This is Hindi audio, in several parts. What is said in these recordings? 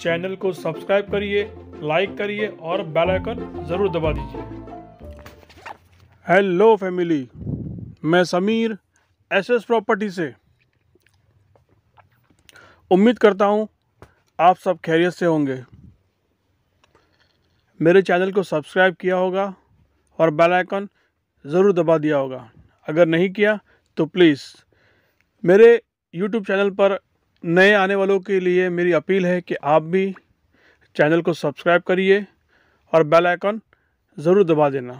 चैनल को सब्सक्राइब करिए लाइक करिए और बेल आइकन ज़रूर दबा दीजिए हेलो फैमिली मैं समीर एसएस प्रॉपर्टी से उम्मीद करता हूँ आप सब खैरियत से होंगे मेरे चैनल को सब्सक्राइब किया होगा और बेल आइकन ज़रूर दबा दिया होगा अगर नहीं किया तो प्लीज़ मेरे यूट्यूब चैनल पर नए आने वालों के लिए मेरी अपील है कि आप भी चैनल को सब्सक्राइब करिए और बेल आइकन ज़रूर दबा देना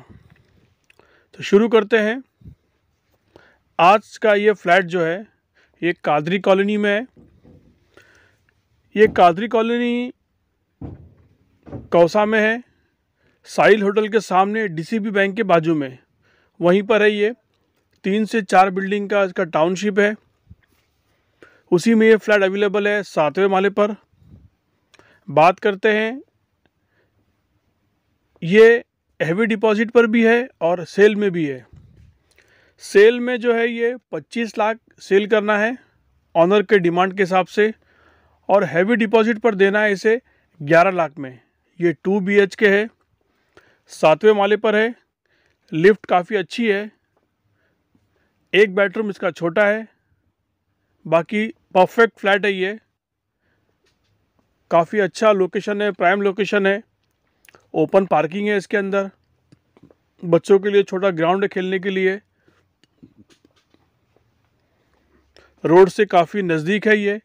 तो शुरू करते हैं आज का ये फ्लैट जो है ये कादरी कॉलोनी में है ये कादरी कॉलोनी कौसा में है साहिल होटल के सामने डीसीबी बैंक के बाजू में वहीं पर है ये तीन से चार बिल्डिंग का इसका टाउनशिप है उसी में ये फ्लैट अवेलेबल है सातवें माले पर बात करते हैं ये हैवी डिपॉजिट पर भी है और सेल में भी है सेल में जो है ये 25 लाख सेल करना है ऑनर के डिमांड के हिसाब से और हैवी डिपॉजिट पर देना है इसे 11 लाख में ये टू बी एच के है सातवें माले पर है लिफ्ट काफ़ी अच्छी है एक बेडरूम इसका छोटा है बाकी परफेक्ट फ्लैट है ये काफ़ी अच्छा लोकेशन है प्राइम लोकेशन है ओपन पार्किंग है इसके अंदर बच्चों के लिए छोटा ग्राउंड है खेलने के लिए रोड से काफ़ी नज़दीक है ये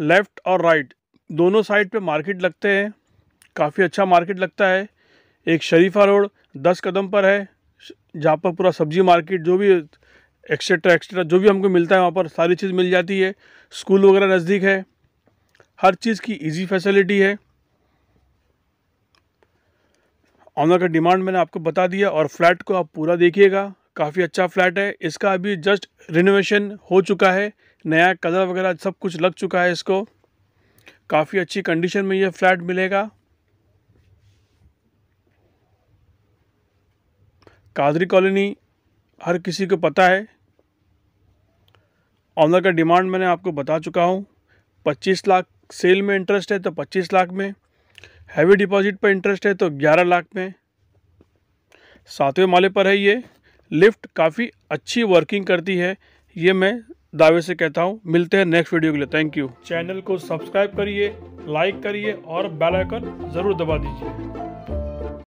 लेफ़्ट और राइट दोनों साइड पे मार्केट लगते हैं काफ़ी अच्छा मार्केट लगता है एक शरीफा रोड दस कदम पर है जहाँ पर पूरा सब्जी मार्केट जो भी एक्सेट्रा एक्सेट्रा जो भी हमको मिलता है वहाँ पर सारी चीज़ मिल जाती है स्कूल वगैरह नज़दीक है हर चीज़ की इजी फैसिलिटी है ऑनर का डिमांड मैंने आपको बता दिया और फ्लैट को आप पूरा देखिएगा काफ़ी अच्छा फ्लैट है इसका अभी जस्ट रिनोवेशन हो चुका है नया कलर वगैरह सब कुछ लग चुका है इसको काफ़ी अच्छी कंडीशन में यह फ्लैट मिलेगा कादरी कॉलोनी हर किसी को पता है ऑनर का डिमांड मैंने आपको बता चुका हूँ पच्चीस लाख सेल में इंटरेस्ट है तो पच्चीस लाख में हैवी डिपॉजिट पर इंटरेस्ट है तो ग्यारह लाख में सातवें माले पर है ये लिफ्ट काफ़ी अच्छी वर्किंग करती है ये मैं दावे से कहता हूँ मिलते हैं नेक्स्ट वीडियो के लिए थैंक यू चैनल को सब्सक्राइब करिए लाइक करिए और बेल आइकन ज़रूर दबा दीजिए